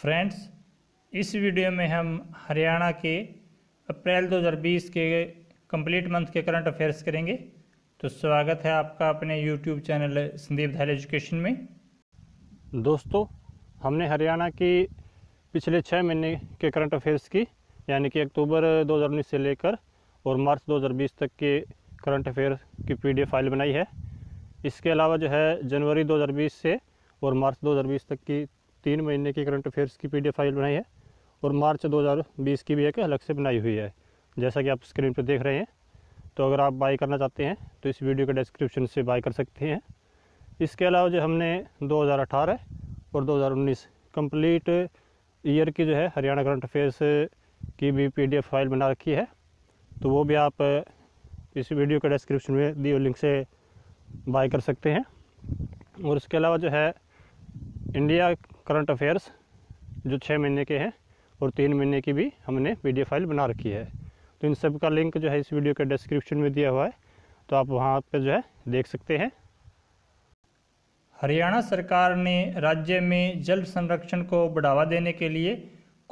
friends इस video में हम हरियाणा के अप्रैल 2020 के कंप्लीट मंथ के करंट अफेयर्स करेंगे तो स्वागत है आपका अपने यूट्यूब चैनल संदीप धैल एजुकेशन में दोस्तों हमने हरियाणा की पिछले छः महीने के करंट अफेयर्स की यानी कि अक्टूबर 2019 से लेकर और मार्च 2020 तक के करंट अफेयर की पी फाइल बनाई है इसके अलावा जो है जनवरी 2020 से और मार्च 2020 तक की तीन महीने की करंट अफेयर्स की पी फाइल बनाई है और मार्च 2020 की भी एक अलग से बनाई हुई है जैसा कि आप स्क्रीन पर देख रहे हैं तो अगर आप बाई करना चाहते हैं तो इस वीडियो के डिस्क्रिप्शन से बाई कर सकते हैं इसके अलावा जो हमने 2018 और 2019 कंप्लीट ईयर की जो है हरियाणा करंट अफेयर्स की भी पी फाइल बना रखी है तो वो भी आप इस वीडियो के डिस्क्रिप्शन में दिए लिंक से बाई कर सकते हैं और इसके अलावा जो है इंडिया करंट अफेयर्स जो छः महीने के हैं और तीन महीने की भी हमने पी फाइल बना रखी है तो इन सब का लिंक जो है इस वीडियो के डिस्क्रिप्शन में दिया हुआ है तो आप वहाँ पर जो है देख सकते हैं हरियाणा सरकार ने राज्य में जल संरक्षण को बढ़ावा देने के लिए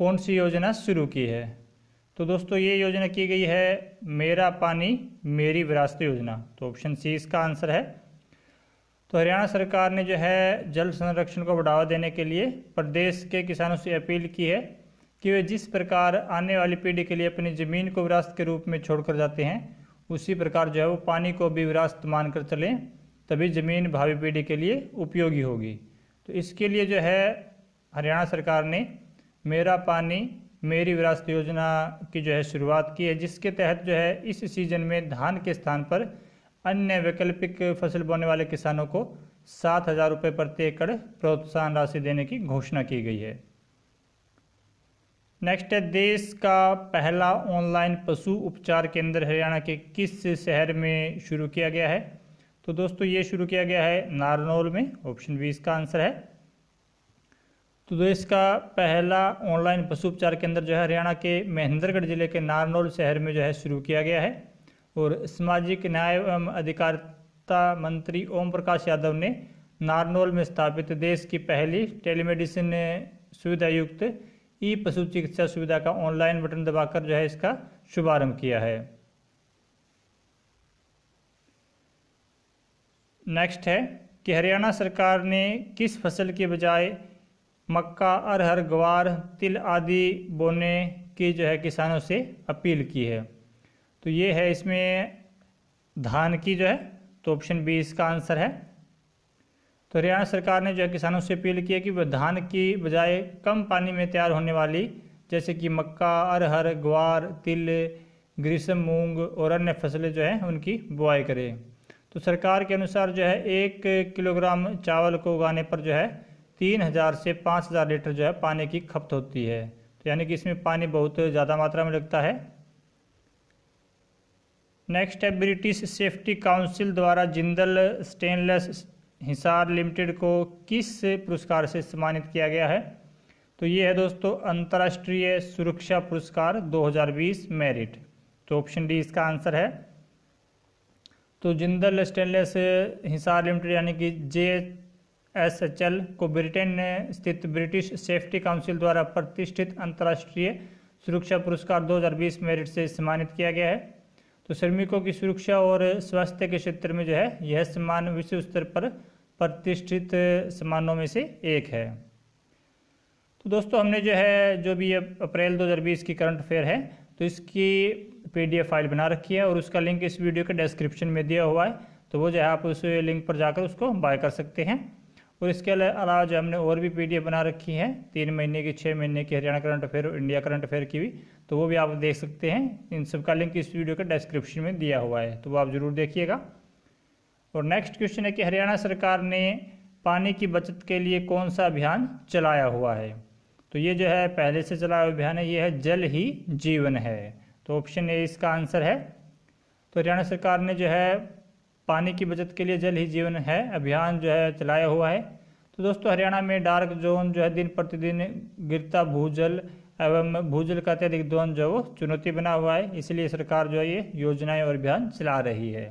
कौन सी योजना शुरू की है तो दोस्तों ये योजना की गई है मेरा पानी मेरी विरासत योजना तो ऑप्शन सी इसका आंसर है तो हरियाणा सरकार ने जो है जल संरक्षण को बढ़ावा देने के लिए प्रदेश के किसानों से अपील की है कि वे जिस प्रकार आने वाली पीढ़ी के लिए अपनी ज़मीन को विरासत के रूप में छोड़कर जाते हैं उसी प्रकार जो है वो पानी को भी विरासत मानकर चलें तभी ज़मीन भावी पीढ़ी के लिए उपयोगी होगी तो इसके लिए जो है हरियाणा सरकार ने मेरा पानी मेरी विरासत योजना की जो है शुरुआत की है जिसके तहत जो है इस सीजन में धान के स्थान पर अन्य वैकल्पिक फसल बोने वाले किसानों को सात हजार रुपये प्रति एकड़ प्रोत्साहन राशि देने की घोषणा की गई है नेक्स्ट है देश का पहला ऑनलाइन पशु उपचार केंद्र हरियाणा के किस शहर में शुरू किया गया है तो दोस्तों ये शुरू किया गया है नारनौल में ऑप्शन बी इसका आंसर है तो देश का पहला ऑनलाइन पशु उपचार केंद्र जो है हरियाणा के महेंद्रगढ़ जिले के नारनौल शहर में जो है शुरू किया गया है और सामाजिक न्याय एवं अधिकारिता मंत्री ओम प्रकाश यादव ने नारनौल में स्थापित देश की पहली टेलीमेडिसिन सुविधा युक्त ई पशु चिकित्सा सुविधा का ऑनलाइन बटन दबाकर जो है इसका शुभारंभ किया है नेक्स्ट है कि हरियाणा सरकार ने किस फसल के बजाय मक्का अरहर ग्वार तिल आदि बोने की जो है किसानों से अपील की है तो ये है इसमें धान की जो है तो ऑप्शन बी इसका आंसर है तो हरियाणा सरकार ने जो है किसानों से अपील की है कि वह धान की बजाय कम पानी में तैयार होने वाली जैसे कि मक्का अरहर ग्वार तिल ग्रीष्म मूंग और अन्य फसलें जो हैं उनकी बुआई करें तो सरकार के अनुसार जो है एक किलोग्राम चावल को उगाने पर जो है तीन हज़ार से पाँच हज़ार लीटर जो है पानी की खपत होती है तो यानी कि इसमें पानी बहुत ज़्यादा मात्रा में लगता है नेक्स्ट है ब्रिटिश सेफ्टी काउंसिल द्वारा जिंदल स्टेनलेस हिसार लिमिटेड को किस पुरस्कार से सम्मानित किया गया है तो ये है दोस्तों अंतर्राष्ट्रीय सुरक्षा पुरस्कार 2020 मेरिट तो ऑप्शन डी इसका आंसर है तो जिंदल स्टेनलेस हिसार लिमिटेड यानी कि जे एस एच एल को ब्रिटेन ने स्थित ब्रिटिश सेफ्टी काउंसिल द्वारा प्रतिष्ठित अंतर्राष्ट्रीय सुरक्षा पुरस्कार 2020 मेरिट से सम्मानित किया गया है तो श्रमिकों की सुरक्षा और स्वास्थ्य के क्षेत्र में जो है यह सम्मान विश्व स्तर पर प्रतिष्ठित सम्मानों में से एक है तो दोस्तों हमने जो है जो भी अप्रैल 2020 की करंट अफेयर है तो इसकी पीडीएफ फाइल बना रखी है और उसका लिंक इस वीडियो के डिस्क्रिप्शन में दिया हुआ है तो वो जो है आप उस लिंक पर जाकर उसको बाय कर सकते हैं और इसके अलावा जो हमने और भी पी बना रखी हैं तीन महीने की छः महीने की हरियाणा करंट अफेयर और इंडिया करंट अफेयर की भी तो वो भी आप देख सकते हैं इन सब का लिंक इस वीडियो के डिस्क्रिप्शन में दिया हुआ है तो वो आप ज़रूर देखिएगा और नेक्स्ट क्वेश्चन है कि हरियाणा सरकार ने पानी की बचत के लिए कौन सा अभियान चलाया हुआ है तो ये जो है पहले से चलाया हुआ अभियान है ये है जल ही जीवन है तो ऑप्शन ए इसका आंसर है तो हरियाणा सरकार ने जो है पानी की बचत के लिए जल ही जीवन है अभियान जो है चलाया हुआ है तो दोस्तों हरियाणा में डार्क जोन जो है दिन प्रतिदिन गिरता भूजल एवं भूजल का अत्यधिक दोन जो वो चुनौती बना हुआ है इसलिए सरकार जो है ये योजनाएं और अभियान चला रही है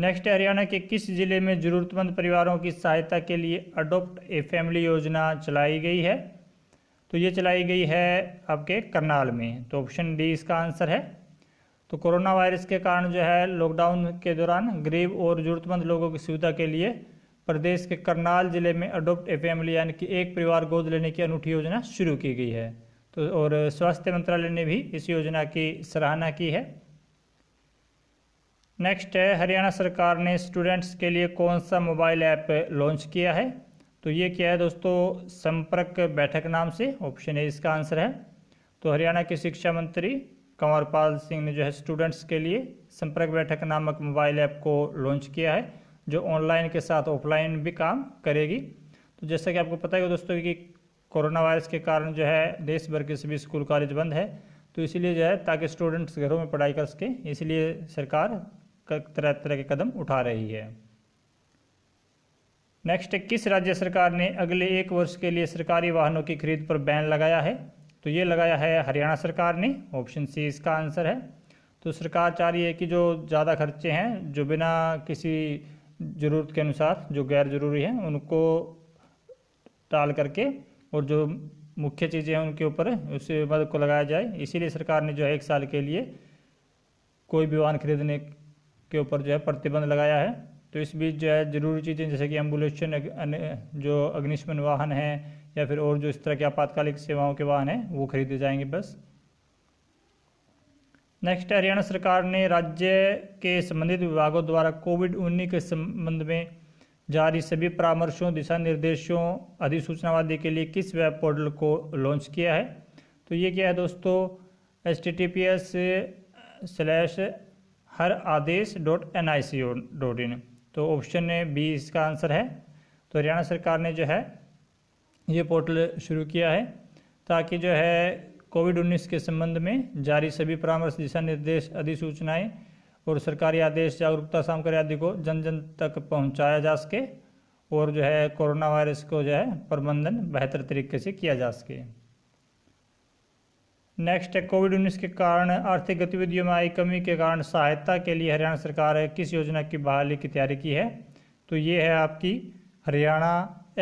नेक्स्ट हरियाणा के किस जिले में जरूरतमंद परिवारों की सहायता के लिए अडोप्ट ए फैमिली योजना चलाई गई है तो ये चलाई गई है आपके करनाल में तो ऑप्शन डी इसका आंसर है तो कोरोना वायरस के कारण जो है लॉकडाउन के दौरान गरीब और ज़रूरतमंद लोगों की सुविधा के लिए प्रदेश के करनाल जिले में अडोप्ट ए फैमिली यानी कि एक परिवार गोद लेने की अनूठी योजना शुरू की गई है तो और स्वास्थ्य मंत्रालय ने भी इस योजना की सराहना की है नेक्स्ट है हरियाणा सरकार ने स्टूडेंट्स के लिए कौन सा मोबाइल ऐप लॉन्च किया है तो ये क्या है दोस्तों संपर्क बैठक नाम से ऑप्शन ए इसका आंसर है तो हरियाणा के शिक्षा मंत्री कंवरपाल सिंह ने जो है स्टूडेंट्स के लिए संपर्क बैठक नामक मोबाइल ऐप को लॉन्च किया है जो ऑनलाइन के साथ ऑफलाइन भी काम करेगी तो जैसा कि आपको पता है दोस्तों कि कोरोना वायरस के कारण जो है देश भर के सभी स्कूल कॉलेज बंद है तो इसीलिए जो है ताकि स्टूडेंट्स घरों में पढ़ाई कर सकें इसलिए सरकार तरह तरह के कदम उठा रही है नेक्स्ट किस राज्य सरकार ने अगले एक वर्ष के लिए सरकारी वाहनों की खरीद पर बैन लगाया है तो ये लगाया है हरियाणा सरकार ने ऑप्शन सी इसका आंसर है तो सरकार चाह रही है कि जो ज़्यादा खर्चे हैं जो बिना किसी ज़रूरत के अनुसार जो गैर ज़रूरी हैं उनको टाल करके और जो मुख्य चीज़ें हैं उनके ऊपर उस मद को लगाया जाए इसीलिए सरकार ने जो है एक साल के लिए कोई भी वाहन खरीदने के ऊपर जो है प्रतिबंध लगाया है तो इस बीच जो है ज़रूरी चीज़ें जैसे कि एम्बुलेशन जो अग्निशमन वाहन हैं या फिर और जो इस तरह के आपातकालिक सेवाओं के वाहन हैं वो खरीदे जाएंगे बस नेक्स्ट हरियाणा सरकार ने राज्य के संबंधित विभागों द्वारा कोविड उन्नीस के संबंध में जारी सभी परामर्शों दिशा निर्देशों अधिसूचना आदि के लिए किस वेब पोर्टल को लॉन्च किया है तो ये क्या है दोस्तों H T T P S slash हर आदेश dot N I C dot in तो ऑप्शन बी इसका आंसर है तो हरियाणा सरकार ने जो है ये पोर्टल शुरू किया है ताकि जो है कोविड 19 के संबंध में जारी सभी परामर्श दिशा निर्देश अधिसूचनाएं और सरकारी आदेश जागरूकता सामग्री आदि को जन जन तक पहुंचाया जा सके और जो है कोरोना वायरस को जो है प्रबंधन बेहतर तरीके से किया जा सके नेक्स्ट है कोविड उन्नीस के कारण आर्थिक गतिविधियों में आई कमी के कारण सहायता के लिए हरियाणा सरकार किस योजना की बहाली की तैयारी की है तो ये है आपकी Haryana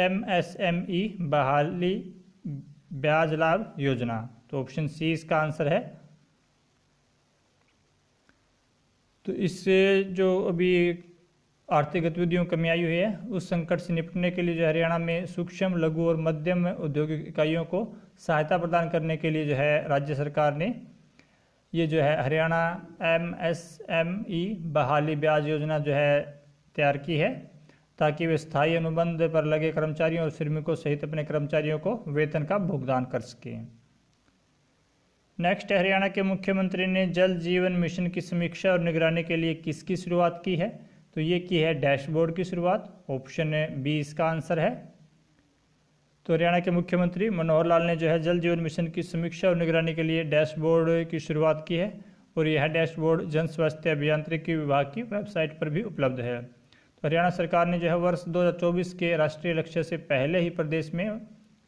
M S M E बहाली ब्याज लाभ योजना तो ऑप्शन सी इसका आंसर है तो इससे जो अभी आर्थिक गतिविधियों कमी आई हुई है उस संकट से निपटने के लिए जो हरियाणा में सूक्ष्म लघु और मध्यम औद्योगिक इकाइयों को सहायता प्रदान करने के लिए जो है राज्य सरकार ने ये जो है Haryana M S M E बहाली ब्याज योजना जो है तैयार की है ताकि वे स्थायी अनुबंध पर लगे कर्मचारियों और श्रमिकों सहित अपने कर्मचारियों को वेतन का भुगतान कर सकें नेक्स्ट हरियाणा के मुख्यमंत्री ने जल जीवन मिशन की समीक्षा और निगरानी के लिए किसकी शुरुआत की है तो ये की है डैशबोर्ड की शुरुआत ऑप्शन बी इसका आंसर है तो हरियाणा के मुख्यमंत्री मनोहर लाल ने जो है जल जीवन मिशन की समीक्षा और निगरानी के लिए डैशबोर्ड की शुरुआत की है और यह डैशबोर्ड जन स्वास्थ्य अभियांत्रिकी विभाग की वेबसाइट पर भी उपलब्ध है हरियाणा सरकार ने जो है वर्ष 2024 के राष्ट्रीय लक्ष्य से पहले ही प्रदेश में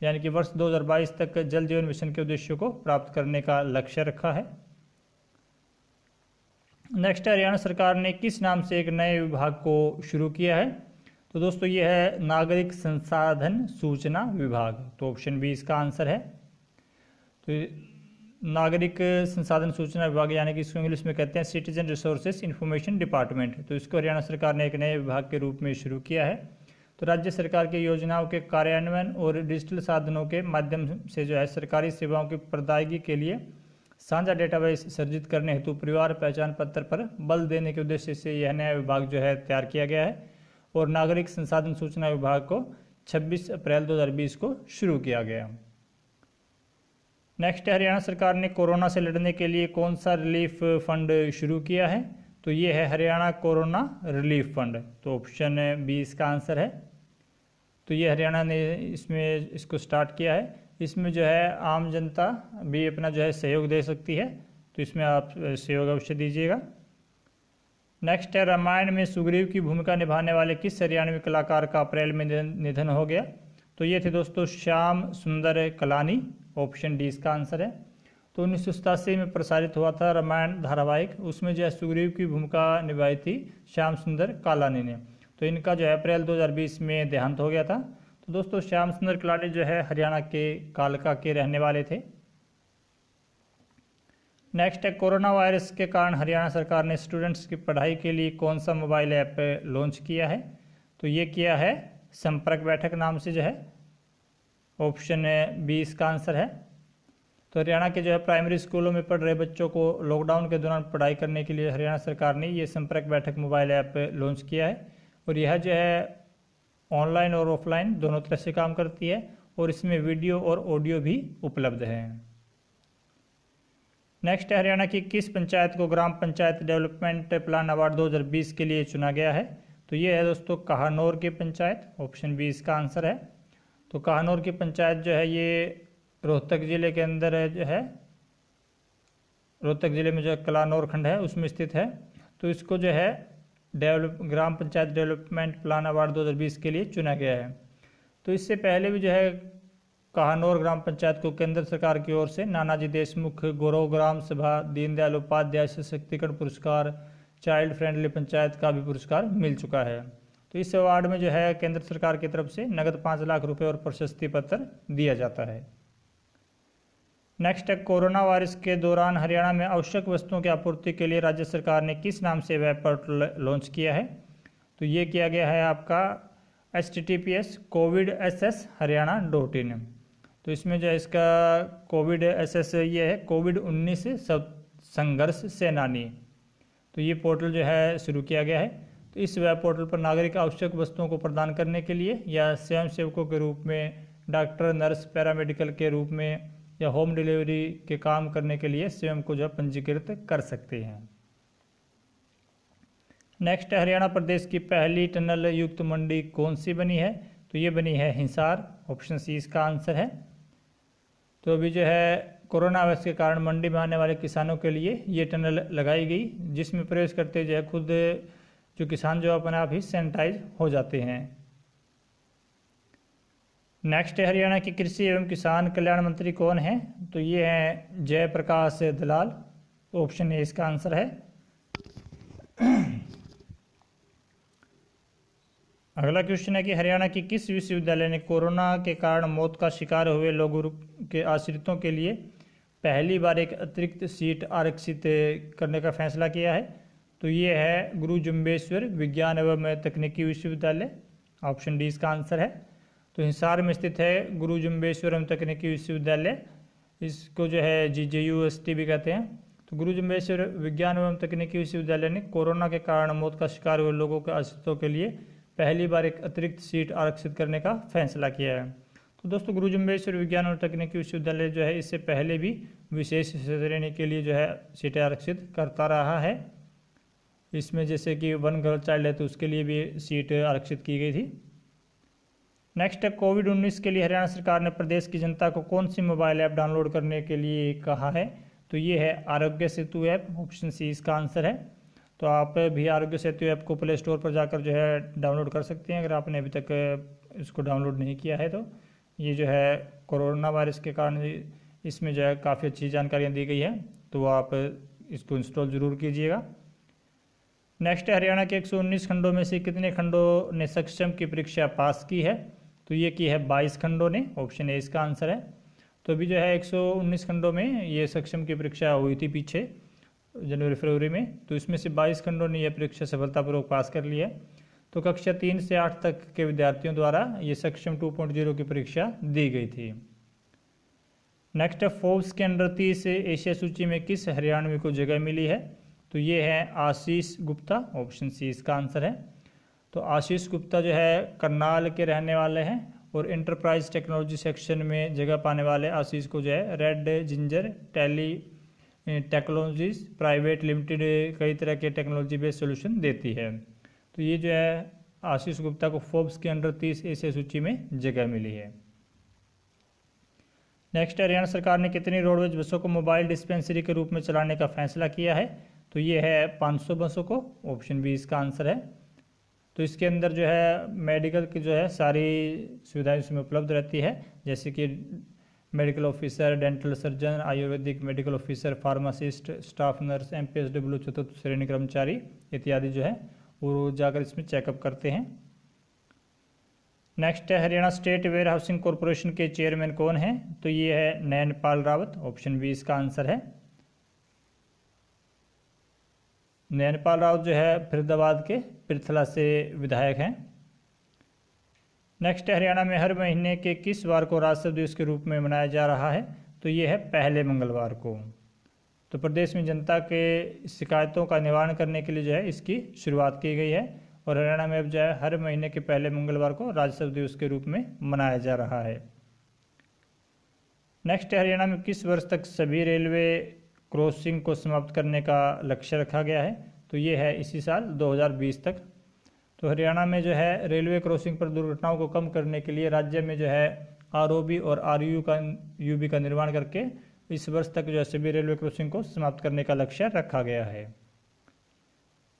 यानी कि वर्ष 2022 तक जल जीवन मिशन के उद्देश्यों को प्राप्त करने का लक्ष्य रखा है नेक्स्ट हरियाणा सरकार ने किस नाम से एक नए विभाग को शुरू किया है तो दोस्तों यह है नागरिक संसाधन सूचना विभाग तो ऑप्शन बी इसका आंसर है तो नागरिक संसाधन सूचना विभाग यानी कि इसको इंग्लिश में कहते हैं सिटीजन रिसोर्सेज इन्फॉर्मेशन डिपार्टमेंट तो इसको हरियाणा सरकार ने एक नए विभाग के रूप में शुरू किया है तो राज्य सरकार की योजनाओं के कार्यान्वयन और डिजिटल साधनों के माध्यम से जो है सरकारी सेवाओं की प्रदायगी के लिए साझा डेटाबेस सर्जित करने हेतु परिवार पहचान पत्र पर बल देने के उद्देश्य से यह नया विभाग जो है तैयार किया गया है और नागरिक संसाधन सूचना विभाग को 26 अप्रैल 2020 को शुरू किया गया नेक्स्ट हरियाणा सरकार ने कोरोना से लड़ने के लिए कौन सा रिलीफ फंड शुरू किया है तो ये है हरियाणा कोरोना रिलीफ फंड तो ऑप्शन बी इसका आंसर है तो ये हरियाणा ने इसमें इसको स्टार्ट किया है इसमें जो है आम जनता भी अपना जो है सहयोग दे सकती है तो इसमें आप सहयोग अवश्य दीजिएगा नेक्स्ट है रामायण में सुग्रीव की भूमिका निभाने वाले किस हरियाणवी कलाकार का अप्रैल में निधन हो गया तो ये थे दोस्तों श्याम सुंदर कलानी ऑप्शन डी इसका आंसर है तो उन्नीस में प्रसारित हुआ था रामायण धारावाहिक उसमें जो है सुग्रीव की भूमिका निभाई थी श्याम सुंदर कालानी ने तो इनका जो है अप्रैल 2020 में देहांत हो गया था तो दोस्तों श्याम सुंदर कालानी जो है हरियाणा के कालका के रहने वाले थे नेक्स्ट है कोरोना वायरस के कारण हरियाणा सरकार ने स्टूडेंट्स की पढ़ाई के लिए कौन सा मोबाइल ऐप लॉन्च किया है तो ये किया है संपर्क बैठक नाम से जो है ऑप्शन बी इसका आंसर है तो हरियाणा के जो है प्राइमरी स्कूलों में पढ़ रहे बच्चों को लॉकडाउन के दौरान पढ़ाई करने के लिए हरियाणा सरकार ने ये संपर्क बैठक मोबाइल ऐप लॉन्च किया है और यह जो है ऑनलाइन और ऑफलाइन दोनों तरह से काम करती है और इसमें वीडियो और ऑडियो भी उपलब्ध है नेक्स्ट हरियाणा की किस पंचायत को Gram Panchayat development plan award 2020 के लिए चुना गया है तो ये है दोस्तों कहानौर की पंचायत ऑप्शन बी इसका आंसर है तो काहनौर की पंचायत जो है ये रोहतक ज़िले के अंदर है जो है रोहतक ज़िले में जो कलानौर खंड है उसमें स्थित है तो इसको जो है develop Gram Panchayat development plan award 2020 के लिए चुना गया है तो इससे पहले भी जो है कहानौर ग्राम पंचायत को केंद्र सरकार की ओर से नानाजी देशमुख गौरव ग्राम सभा दीनदयाल उपाध्याय सशक्तिकरण पुरस्कार चाइल्ड फ्रेंडली पंचायत का भी पुरस्कार मिल चुका है तो इस अवार्ड में जो है केंद्र सरकार की तरफ से नगद पाँच लाख रुपए और प्रशस्ति पत्र दिया जाता है नेक्स्ट है कोरोना वायरस के दौरान हरियाणा में आवश्यक वस्तुओं की आपूर्ति के लिए राज्य सरकार ने किस नाम से वेब पोर्टल लॉन्च किया है तो ये किया गया है आपका H T T P S covid S S Haryana dot in तो इसमें जो है इसका कोविड एस एस ये है कोविड उन्नीस संघर्ष सेनानी तो ये पोर्टल जो है शुरू किया गया है इस वेब पोर्टल पर नागरिक आवश्यक वस्तुओं को प्रदान करने के लिए या स्वयंसेवकों के रूप में डॉक्टर नर्स पैरामेडिकल के रूप में या होम डिलीवरी के काम करने के लिए स्वयं को जो है पंजीकृत कर सकते हैं नेक्स्ट हरियाणा प्रदेश की पहली टनल युक्त मंडी कौन सी बनी है तो ये बनी है हिसार ऑप्शन सी इसका आंसर है तो अभी जो है कोरोना वायरस के कारण मंडी में आने वाले किसानों के लिए ये टनल लगाई गई जिसमें प्रवेश करते जो है खुद जो किसान जो अपने आप ही सैनिटाइज हो जाते हैं नेक्स्ट है हरियाणा के कृषि एवं किसान कल्याण मंत्री कौन है तो ये हैं जयप्रकाश दलाल ऑप्शन ए इसका आंसर है अगला क्वेश्चन है कि हरियाणा के किस विश्वविद्यालय ने कोरोना के कारण मौत का शिकार हुए लोगों के आश्रितों के लिए पहली बार एक अतिरिक्त सीट आरक्षित करने का फैसला किया है तो ये है गुरु जुम्बेश्वर विज्ञान एवं तकनीकी विश्वविद्यालय ऑप्शन डी इसका आंसर है तो हिसार में स्थित है गुरु जुम्बेश्वर एवं तकनीकी विश्वविद्यालय इसको जो है G J U S T भी कहते हैं तो गुरु जुम्बेश्वर विज्ञान एवं तकनीकी विश्वविद्यालय ने कोरोना के कारण मौत का शिकार हुए लोगों के अस्तित्व के लिए पहली बार एक अतिरिक्त सीट आरक्षित करने का फैसला किया है तो दोस्तों गुरु जुम्बेश्वर विज्ञान और तकनीकी विश्वविद्यालय जो है इससे पहले भी विशेष श्रेणी के लिए जो है सीटें आरक्षित करता रहा है इसमें जैसे कि वन गर्ल चाइल्ड है तो उसके लिए भी सीट आरक्षित की गई थी नेक्स्ट है कोविड उन्नीस के लिए हरियाणा सरकार ने प्रदेश की जनता को कौन सी मोबाइल ऐप डाउनलोड करने के लिए कहा है तो ये है आरोग्य सेतु ऐप ऑप्शन सी इसका आंसर है तो आप भी आरोग्य सेतु ऐप को प्ले स्टोर पर जाकर जो है डाउनलोड कर सकते हैं अगर आपने अभी तक इसको डाउनलोड नहीं किया है तो ये जो है कोरोना वायरस के कारण इसमें जो है काफ़ी अच्छी जानकारियाँ दी गई है तो आप इसको इंस्टॉल ज़रूर कीजिएगा नेक्स्ट हरियाणा के 119 खंडों में से कितने खंडों ने सक्षम की परीक्षा पास की है तो ये की है 22 खंडों ने ऑप्शन ए इसका आंसर है तो अभी जो है 119 खंडों में ये सक्षम की परीक्षा हुई थी पीछे जनवरी फरवरी में तो इसमें से 22 खंडों ने यह परीक्षा सफलतापूर्वक पास कर ली है तो कक्षा तीन से आठ तक के विद्यार्थियों द्वारा ये सक्षम जीरो की परीक्षा दी गई थी नेक्स्ट फोर्ब्स के अंडर तीस एशिया सूची में किस हरियाणवी को जगह मिली है तो ये है आशीष गुप्ता ऑप्शन सी इसका आंसर है तो आशीष गुप्ता जो है करनाल के रहने वाले हैं और इंटरप्राइज टेक्नोलॉजी सेक्शन में जगह पाने वाले आशीष को जो है Red Ginger tele technologies private limited कई तरह के टेक्नोलॉजी बेस्ड सोल्यूशन देती है तो ये जो है आशीष गुप्ता को फोर्ब्स के अंडर तीस एशिया सूची में जगह मिली है नेक्स्ट हरियाणा सरकार ने कितनी रोडवेज बसों को मोबाइल डिस्पेंसरी के रूप में चलाने का फैसला किया है तो ये है पाँच सौ बसों को ऑप्शन बी इसका आंसर है तो इसके अंदर जो है मेडिकल की जो है सारी सुविधाएं इसमें उपलब्ध रहती है जैसे कि medical officer dental surgeon ayurvedic medical officer pharmacist staff nurse M P S W चतुर्थ श्रेणी कर्मचारी इत्यादि जो है वो जाकर इसमें चेकअप करते हैं नेक्स्ट है Haryana state warehousing corporation के चेयरमैन कौन हैं तो ये है नयनपाल रावत ऑप्शन बी इसका आंसर है नैनपाल राव जो है फरीदाबाद के पृथला से विधायक हैं नेक्स्ट हरियाणा में हर महीने के किस वार को राजस्व दिवस के रूप में मनाया जा रहा है तो ये है पहले मंगलवार को तो प्रदेश में जनता के शिकायतों का निवारण करने के लिए जो है इसकी शुरुआत की गई है और हरियाणा में अब जो है हर महीने के पहले मंगलवार को राजस्व दिवस के रूप में मनाया जा रहा है नेक्स्ट हरियाणा में किस वर्ष तक सभी रेलवे क्रॉसिंग को समाप्त करने का लक्ष्य रखा गया है तो ये है इसी साल 2020 तक तो हरियाणा में जो है रेलवे क्रॉसिंग पर दुर्घटनाओं को कम करने के लिए राज्य में जो है आर और आर का यू का निर्माण करके इस वर्ष तक जो है सभी रेलवे क्रॉसिंग को समाप्त करने का लक्ष्य रखा गया है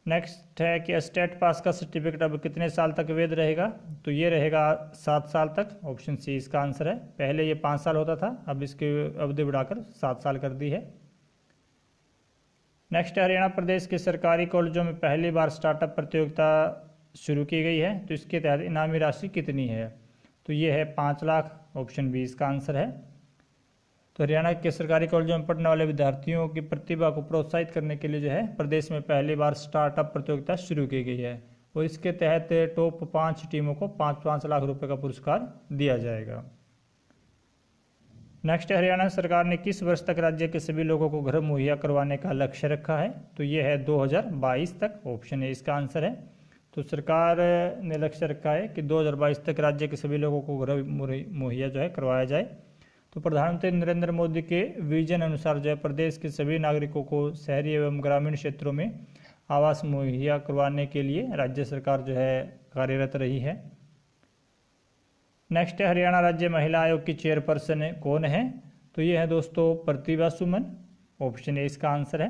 नेक्स्ट है कि स्टेट पास का सर्टिफिकेट अब कितने साल तक वैध रहेगा तो ये रहेगा सात साल तक ऑप्शन सी इसका आंसर है पहले ये पाँच साल होता था अब इसकी अवधि बढ़ाकर सात साल कर दी है नेक्स्ट हरियाणा प्रदेश के सरकारी कॉलेजों में पहली बार स्टार्टअप प्रतियोगिता शुरू की गई है तो इसके तहत इनामी राशि कितनी है तो ये है पाँच लाख ऑप्शन बी इसका आंसर है तो हरियाणा के सरकारी कॉलेजों में पढ़ने वाले विद्यार्थियों की प्रतिभा को प्रोत्साहित करने के लिए जो है प्रदेश में पहली बार स्टार्टअप प्रतियोगिता शुरू की गई है और इसके तहत टॉप पाँच टीमों को पाँच पाँच लाख रुपये का पुरस्कार दिया जाएगा नेक्स्ट हरियाणा सरकार ने किस वर्ष तक राज्य के सभी लोगों को घर मुहैया करवाने का लक्ष्य रखा है तो ये है 2022 तक ऑप्शन ए इसका आंसर है तो सरकार ने लक्ष्य रखा है कि 2022 तक राज्य के सभी लोगों को घर मुहैया जो है करवाया जाए तो प्रधानमंत्री नरेंद्र मोदी के विजन अनुसार जो है प्रदेश के सभी नागरिकों को शहरी एवं ग्रामीण क्षेत्रों में आवास मुहैया करवाने के लिए राज्य सरकार जो है कार्यरत रही है नेक्स्ट है हरियाणा राज्य महिला आयोग की चेयरपर्सन कौन है तो ये है दोस्तों प्रतिभा सुमन ऑप्शन ए इसका आंसर है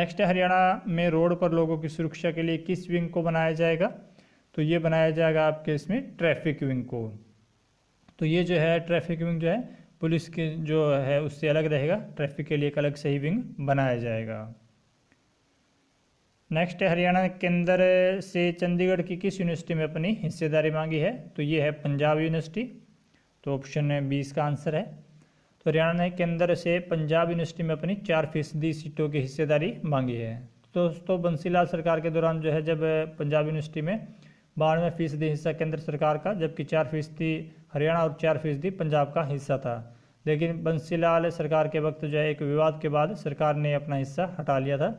नेक्स्ट है हरियाणा में रोड पर लोगों की सुरक्षा के लिए किस विंग को बनाया जाएगा तो ये बनाया जाएगा आपके इसमें ट्रैफिक विंग को तो ये जो है ट्रैफिक विंग जो है पुलिस के जो है उससे अलग रहेगा ट्रैफिक के लिए एक अलग सही विंग बनाया जाएगा नेक्स्ट है हरियाणा के अंदर से चंडीगढ़ की किस यूनिवर्सिटी में अपनी हिस्सेदारी मांगी है तो ये है पंजाब यूनिवर्सिटी तो ऑप्शन बी इसका आंसर है तो हरियाणा ने केंद्र से पंजाब यूनिवर्सिटी में अपनी चार फीसदी सीटों की हिस्सेदारी मांगी है तो दोस्तों बंसीलाल सरकार के दौरान जो है जब पंजाब यूनिवर्सिटी में बानवे फीसदी हिस्सा केंद्र सरकार का जबकि चार फीसदी हरियाणा और चार फीसदी पंजाब का हिस्सा था लेकिन बंसीलाल सरकार के वक्त जो है एक विवाद के बाद सरकार ने अपना हिस्सा हटा लिया था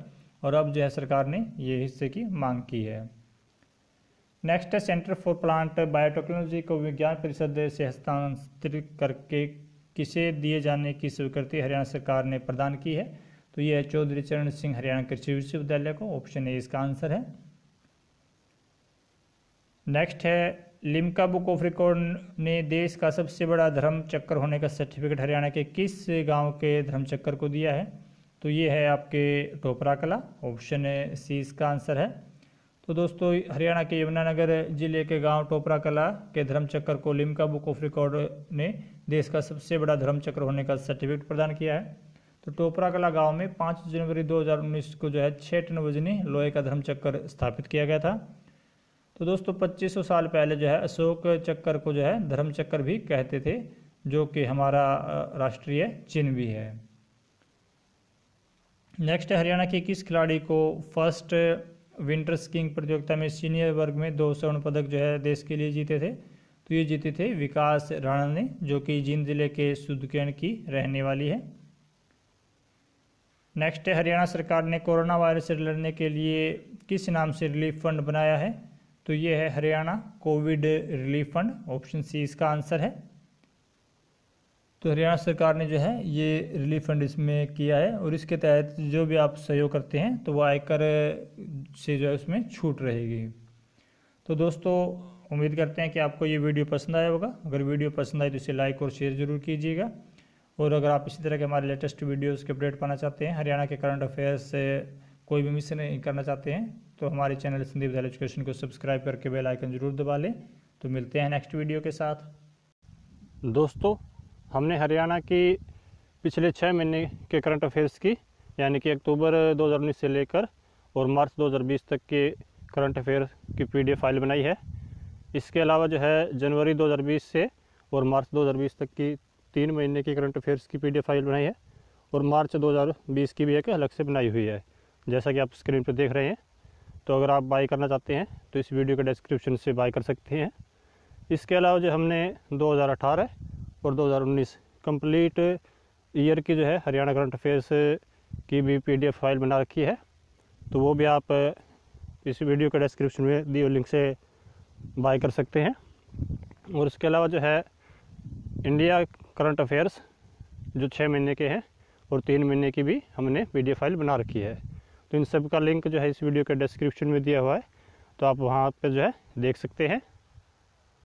और अब जो है सरकार ने ये हिस्से की मांग की है नेक्स्ट है सेंटर फॉर प्लांट बायोटेक्नोलॉजी को विज्ञान परिषद से हस्तांतरित करके किसे दिए जाने की स्वीकृति हरियाणा सरकार ने प्रदान की है तो ये है चौधरी चरण सिंह हरियाणा कृषि विश्वविद्यालय को ऑप्शन ए इसका आंसर है नेक्स्ट है लिमका बुक ऑफ रिकॉर्ड ने देश का सबसे बड़ा धर्म चक्कर होने का सर्टिफिकेट हरियाणा के किस गांव के धर्म चक्कर को दिया है तो ये है आपके टोपरा कला ऑप्शन सी इसका आंसर है तो दोस्तों हरियाणा के यमुनानगर जिले के गांव टोपरा कला के धर्मचक्र को लिमका बुक ऑफ रिकॉर्ड ने देश का सबसे बड़ा धर्मचक्र होने का सर्टिफिकेट प्रदान किया है तो टोपरा कला गांव में 5 जनवरी 2019 को जो है छः टन वजनी लोहे का धर्मचक्र स्थापित किया गया था तो दोस्तों पच्चीस साल पहले जो है अशोक चक्कर को जो है धर्मचक्र भी कहते थे जो कि हमारा राष्ट्रीय चिन्ह भी है नेक्स्ट हरियाणा के किस खिलाड़ी को फर्स्ट विंटर स्कीइंग प्रतियोगिता में सीनियर वर्ग में दो स्वर्ण पदक जो है देश के लिए जीते थे तो ये जीते थे विकास राणा ने जो कि जींद जिले के सुदकेण की रहने वाली है नेक्स्ट हरियाणा सरकार ने कोरोना वायरस से लड़ने के लिए किस नाम से रिलीफ फंड बनाया है तो ये है Haryana covid relief fund option C इसका आंसर है तो हरियाणा सरकार ने जो है ये रिलीफ फंड इसमें किया है और इसके तहत जो भी आप सहयोग करते हैं तो वो आयकर से जो है उसमें छूट रहेगी तो दोस्तों उम्मीद करते हैं कि आपको ये वीडियो पसंद आया होगा अगर वीडियो पसंद आए तो इसे लाइक और शेयर ज़रूर कीजिएगा और अगर आप इसी तरह के हमारे लेटेस्ट वीडियोस के अपडेट पाना चाहते हैं हरियाणा के करंट अफेयर्स से कोई भी मिस नहीं करना चाहते हैं तो हमारे चैनल संदीप दल एजुकेशन को सब्सक्राइब करके बेल आइकन जरूर दबा लें तो मिलते हैं नेक्स्ट वीडियो के साथ दोस्तों हमने हरियाणा की पिछले छः महीने के करंट अफेयर्स की यानी कि अक्टूबर 2019 से लेकर और मार्च 2020 तक के करंट अफेयर की पीडीएफ फाइल बनाई है इसके अलावा जो है जनवरी 2020 से और मार्च 2020 तक की तीन महीने की करंट अफेयर्स की पीडीएफ फाइल बनाई है और मार्च 2020 की भी एक अलग से बनाई हुई है जैसा कि आप स्क्रीन पर देख रहे हैं तो अगर आप बाई करना चाहते हैं तो इस वीडियो के डिस्क्रिप्शन से बाई कर सकते हैं इसके अलावा जो हमने 2018 और 2019 कंप्लीट ईयर की जो है हरियाणा करंट अफेयर्स की भी पीडीएफ फाइल बना रखी है तो वो भी आप इस वीडियो के डिस्क्रिप्शन में दिए लिंक से बाय कर सकते हैं और इसके अलावा जो है इंडिया करंट अफेयर्स जो छः महीने के हैं और तीन महीने की भी हमने पी फाइल बना रखी है तो इन सब का लिंक जो है इस वीडियो के डिस्क्रिप्शन में दिया हुआ है तो आप वहाँ पर जो है देख सकते हैं